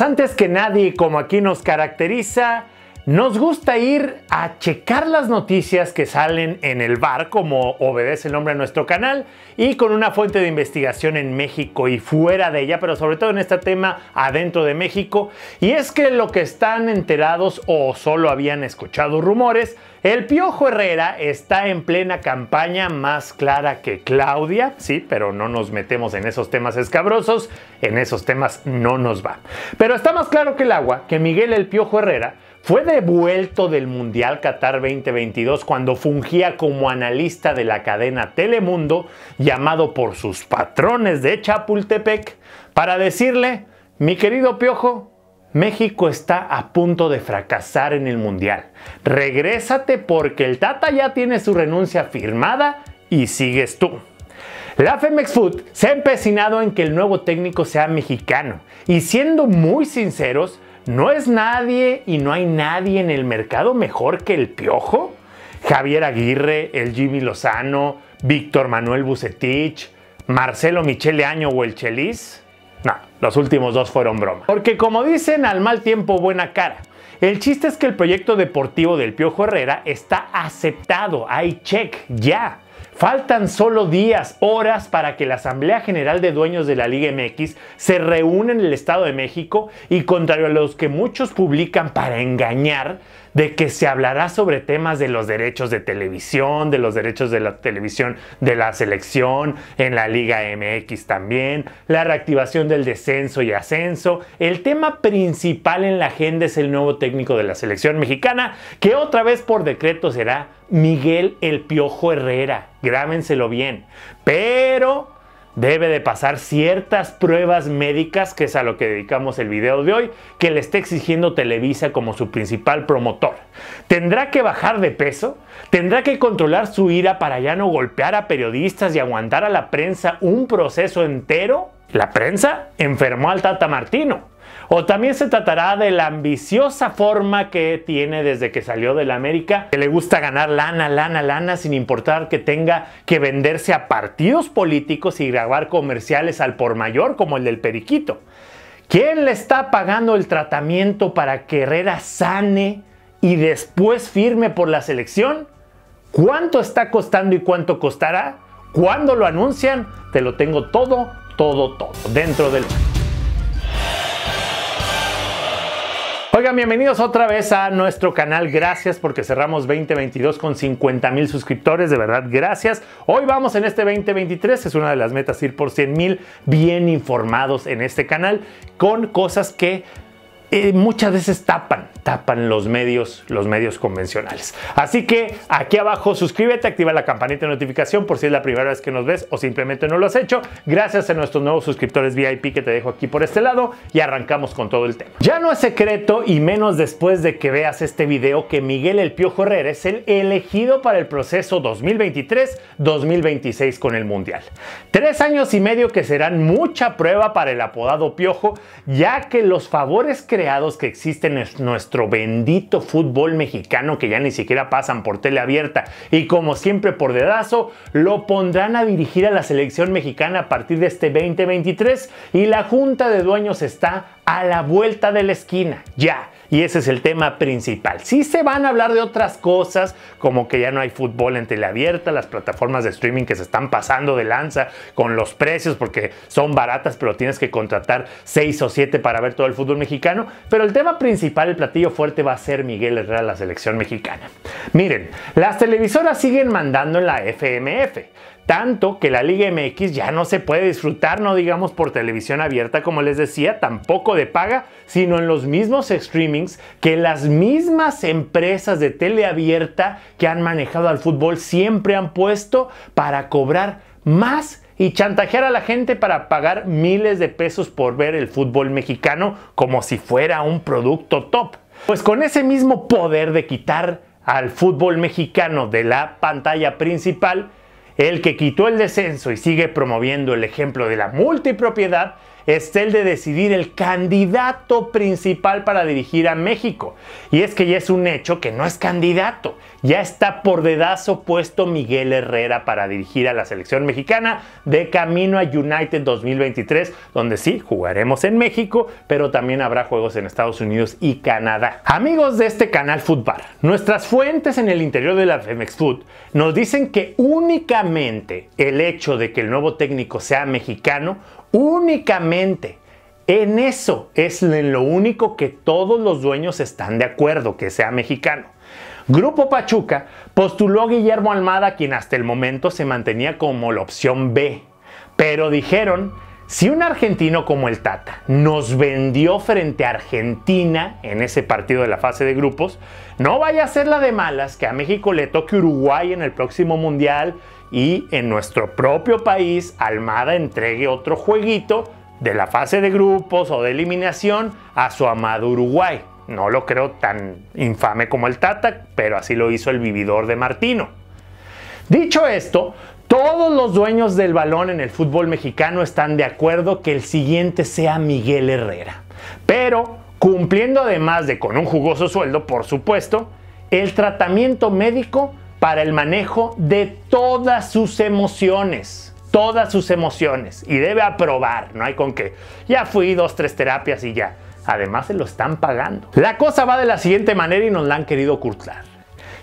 antes que nadie, como aquí nos caracteriza, nos gusta ir a checar las noticias que salen en el bar, como obedece el nombre a nuestro canal, y con una fuente de investigación en México y fuera de ella, pero sobre todo en este tema adentro de México. Y es que lo que están enterados o solo habían escuchado rumores, el Piojo Herrera está en plena campaña más clara que Claudia, sí, pero no nos metemos en esos temas escabrosos, en esos temas no nos va. Pero está más claro que el agua que Miguel el Piojo Herrera fue devuelto del Mundial Qatar 2022 cuando fungía como analista de la cadena Telemundo, llamado por sus patrones de Chapultepec, para decirle, mi querido Piojo, México está a punto de fracasar en el Mundial. Regrésate porque el Tata ya tiene su renuncia firmada y sigues tú. La Femex Food se ha empecinado en que el nuevo técnico sea mexicano y siendo muy sinceros, ¿No es nadie y no hay nadie en el mercado mejor que el Piojo? Javier Aguirre, el Jimmy Lozano, Víctor Manuel Bucetich, Marcelo Michele Año o el Chelis. No, los últimos dos fueron broma. Porque como dicen, al mal tiempo buena cara. El chiste es que el proyecto deportivo del Piojo Herrera está aceptado, hay check, ya. Faltan solo días, horas para que la Asamblea General de Dueños de la Liga MX se reúna en el Estado de México y contrario a los que muchos publican para engañar, de que se hablará sobre temas de los derechos de televisión, de los derechos de la televisión de la selección, en la Liga MX también, la reactivación del descenso y ascenso. El tema principal en la agenda es el nuevo técnico de la selección mexicana, que otra vez por decreto será Miguel el Piojo Herrera. Grábenselo bien. Pero debe de pasar ciertas pruebas médicas, que es a lo que dedicamos el video de hoy, que le está exigiendo Televisa como su principal promotor. Tendrá que bajar de peso, tendrá que controlar su ira para ya no golpear a periodistas y aguantar a la prensa un proceso entero. La prensa enfermó al Tata Martino. O también se tratará de la ambiciosa forma que tiene desde que salió del América, que le gusta ganar lana, lana, lana, sin importar que tenga que venderse a partidos políticos y grabar comerciales al por mayor, como el del Periquito. ¿Quién le está pagando el tratamiento para que Herrera sane y después firme por la selección? ¿Cuánto está costando y cuánto costará? ¿Cuándo lo anuncian? Te lo tengo todo, todo, todo dentro del... Oigan, bienvenidos otra vez a nuestro canal. Gracias porque cerramos 2022 con 50 mil suscriptores. De verdad, gracias. Hoy vamos en este 2023. Es una de las metas ir por 100 mil bien informados en este canal con cosas que eh, muchas veces tapan, tapan los medios, los medios convencionales. Así que aquí abajo suscríbete, activa la campanita de notificación por si es la primera vez que nos ves o simplemente no lo has hecho. Gracias a nuestros nuevos suscriptores VIP que te dejo aquí por este lado y arrancamos con todo el tema. Ya no es secreto y menos después de que veas este video que Miguel El Piojo Herrera es el elegido para el proceso 2023-2026 con el Mundial. Tres años y medio que serán mucha prueba para el apodado Piojo ya que los favores que que existen en nuestro bendito fútbol mexicano que ya ni siquiera pasan por tele abierta y como siempre por dedazo lo pondrán a dirigir a la selección mexicana a partir de este 2023 y la junta de dueños está a la vuelta de la esquina. Ya y ese es el tema principal. Sí se van a hablar de otras cosas, como que ya no hay fútbol en teleabierta, las plataformas de streaming que se están pasando de lanza con los precios porque son baratas, pero tienes que contratar seis o siete para ver todo el fútbol mexicano. Pero el tema principal, el platillo fuerte, va a ser Miguel Herrera, la selección mexicana. Miren, las televisoras siguen mandando en la FMF tanto que la Liga MX ya no se puede disfrutar, no digamos por televisión abierta, como les decía, tampoco de paga, sino en los mismos streamings que las mismas empresas de teleabierta que han manejado al fútbol siempre han puesto para cobrar más y chantajear a la gente para pagar miles de pesos por ver el fútbol mexicano como si fuera un producto top. Pues con ese mismo poder de quitar al fútbol mexicano de la pantalla principal, el que quitó el descenso y sigue promoviendo el ejemplo de la multipropiedad es el de decidir el candidato principal para dirigir a México. Y es que ya es un hecho que no es candidato. Ya está por dedazo puesto Miguel Herrera para dirigir a la selección mexicana de camino a United 2023, donde sí, jugaremos en México, pero también habrá juegos en Estados Unidos y Canadá. Amigos de este canal Fútbol, nuestras fuentes en el interior de la Femex Food nos dicen que únicamente el hecho de que el nuevo técnico sea mexicano únicamente en eso es en lo único que todos los dueños están de acuerdo que sea mexicano. Grupo Pachuca postuló a Guillermo Almada, quien hasta el momento se mantenía como la opción B, pero dijeron si un argentino como el Tata nos vendió frente a Argentina en ese partido de la fase de grupos, no vaya a ser la de malas que a México le toque Uruguay en el próximo Mundial y en nuestro propio país Almada entregue otro jueguito de la fase de grupos o de eliminación a su amado Uruguay. No lo creo tan infame como el Tata, pero así lo hizo el vividor de Martino. Dicho esto, todos los dueños del balón en el fútbol mexicano están de acuerdo que el siguiente sea Miguel Herrera. Pero, cumpliendo además de con un jugoso sueldo, por supuesto, el tratamiento médico para el manejo de todas sus emociones. Todas sus emociones. Y debe aprobar, no hay con qué. Ya fui dos, tres terapias y ya. Además se lo están pagando. La cosa va de la siguiente manera y nos la han querido ocultar.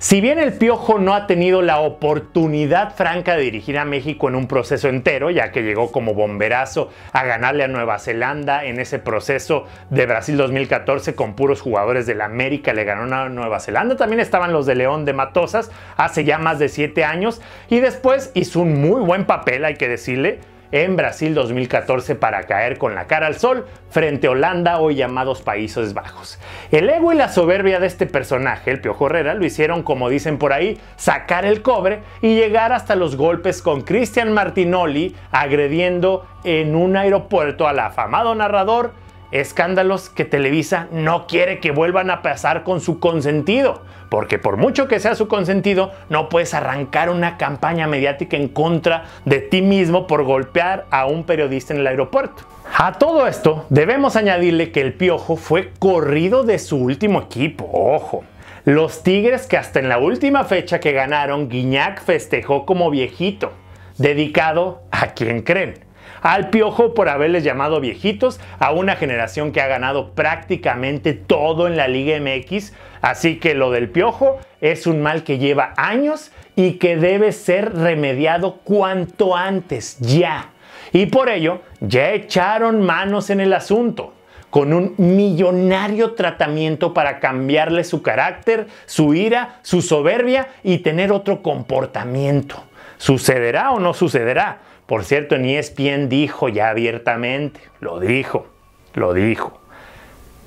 Si bien el Piojo no ha tenido la oportunidad franca de dirigir a México en un proceso entero, ya que llegó como bomberazo a ganarle a Nueva Zelanda en ese proceso de Brasil 2014 con puros jugadores de la América, le ganó a Nueva Zelanda, también estaban los de León de Matosas hace ya más de siete años y después hizo un muy buen papel, hay que decirle, en Brasil 2014 para caer con la cara al sol frente a Holanda, hoy llamados Países Bajos. El ego y la soberbia de este personaje, el Piojo Herrera, lo hicieron, como dicen por ahí, sacar el cobre y llegar hasta los golpes con Cristian Martinoli agrediendo en un aeropuerto al afamado narrador escándalos que Televisa no quiere que vuelvan a pasar con su consentido, porque por mucho que sea su consentido, no puedes arrancar una campaña mediática en contra de ti mismo por golpear a un periodista en el aeropuerto. A todo esto, debemos añadirle que el Piojo fue corrido de su último equipo, ojo. Los Tigres que hasta en la última fecha que ganaron, Guiñac festejó como viejito, dedicado a quien creen, al Piojo por haberles llamado viejitos a una generación que ha ganado prácticamente todo en la Liga MX. Así que lo del Piojo es un mal que lleva años y que debe ser remediado cuanto antes, ya. Y por ello, ya echaron manos en el asunto con un millonario tratamiento para cambiarle su carácter, su ira, su soberbia y tener otro comportamiento. ¿Sucederá o no sucederá? Por cierto, en e dijo ya abiertamente, lo dijo, lo dijo.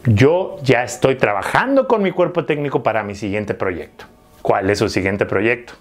Yo ya estoy trabajando con mi cuerpo técnico para mi siguiente proyecto. ¿Cuál es su siguiente proyecto?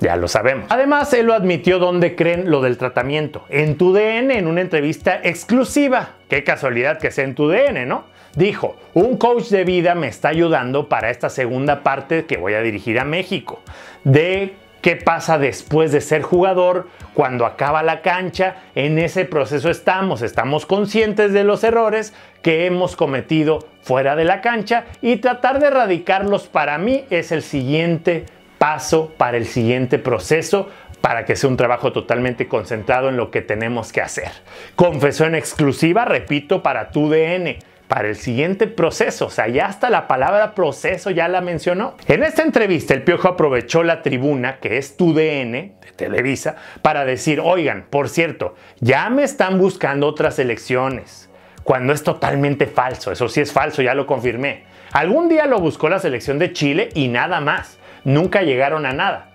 Ya lo sabemos. Además, él lo admitió donde creen lo del tratamiento. En tu DN, en una entrevista exclusiva. Qué casualidad que sea en tu DN, ¿no? Dijo, un coach de vida me está ayudando para esta segunda parte que voy a dirigir a México, de qué pasa después de ser jugador, cuando acaba la cancha, en ese proceso estamos, estamos conscientes de los errores que hemos cometido fuera de la cancha y tratar de erradicarlos para mí es el siguiente paso para el siguiente proceso para que sea un trabajo totalmente concentrado en lo que tenemos que hacer. Confesión exclusiva, repito, para tu DN para el siguiente proceso. O sea, ya hasta la palabra proceso ya la mencionó. En esta entrevista, el Piojo aprovechó la tribuna, que es tu DN de Televisa, para decir, oigan, por cierto, ya me están buscando otras elecciones. Cuando es totalmente falso, eso sí es falso, ya lo confirmé. Algún día lo buscó la selección de Chile y nada más. Nunca llegaron a nada.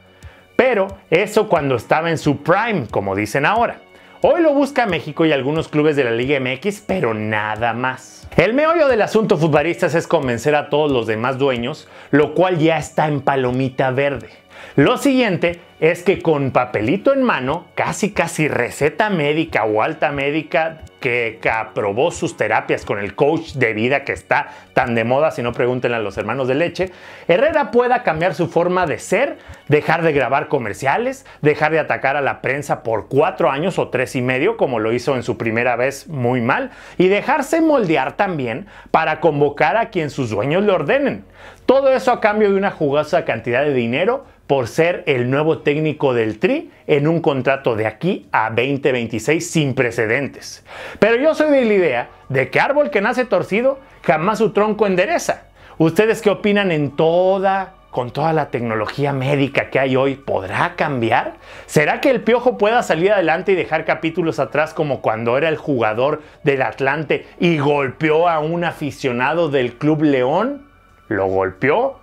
Pero eso cuando estaba en su prime, como dicen ahora. Hoy lo busca México y algunos clubes de la Liga MX, pero nada más. El meollo del asunto futbolistas es convencer a todos los demás dueños, lo cual ya está en palomita verde. Lo siguiente es que con papelito en mano, casi casi receta médica o alta médica, que, aprobó sus terapias con el coach de vida que está tan de moda, si no pregunten a los hermanos de leche, Herrera pueda cambiar su forma de ser, dejar de grabar comerciales, dejar de atacar a la prensa por cuatro años o tres y medio, como lo hizo en su primera vez muy mal, y dejarse moldear también para convocar a quien sus dueños le ordenen. Todo eso a cambio de una jugosa cantidad de dinero por ser el nuevo técnico del Tri en un contrato de aquí a 2026 sin precedentes. Pero yo soy de la idea de que árbol que nace torcido jamás su tronco endereza. ¿Ustedes qué opinan en toda con toda la tecnología médica que hay hoy, ¿podrá cambiar? ¿Será que el Piojo pueda salir adelante y dejar capítulos atrás como cuando era el jugador del Atlante y golpeó a un aficionado del Club León? lo golpeó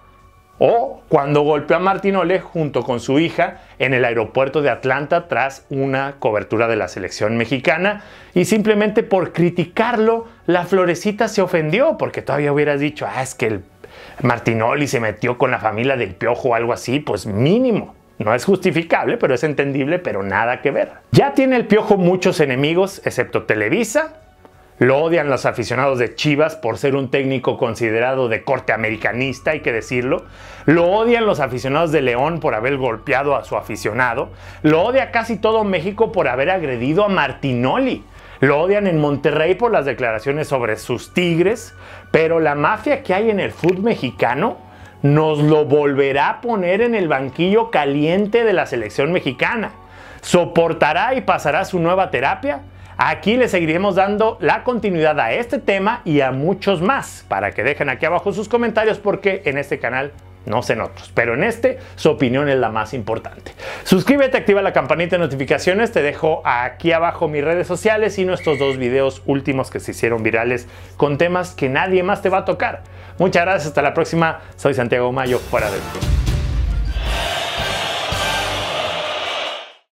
o cuando golpeó a Martín junto con su hija en el aeropuerto de Atlanta tras una cobertura de la selección mexicana y simplemente por criticarlo la florecita se ofendió porque todavía hubieras dicho, ah, es que el Martinoli se metió con la familia del piojo o algo así, pues mínimo. No es justificable, pero es entendible, pero nada que ver. Ya tiene el piojo muchos enemigos, excepto Televisa, lo odian los aficionados de Chivas por ser un técnico considerado de corte americanista, hay que decirlo. Lo odian los aficionados de León por haber golpeado a su aficionado. Lo odia casi todo México por haber agredido a Martinoli. Lo odian en Monterrey por las declaraciones sobre sus tigres. Pero la mafia que hay en el fútbol mexicano nos lo volverá a poner en el banquillo caliente de la selección mexicana. ¿Soportará y pasará su nueva terapia? Aquí le seguiremos dando la continuidad a este tema y a muchos más, para que dejen aquí abajo sus comentarios porque en este canal no sé en otros, pero en este su opinión es la más importante. Suscríbete, activa la campanita de notificaciones, te dejo aquí abajo mis redes sociales y nuestros dos videos últimos que se hicieron virales con temas que nadie más te va a tocar. Muchas gracias, hasta la próxima. Soy Santiago Mayo, fuera del club.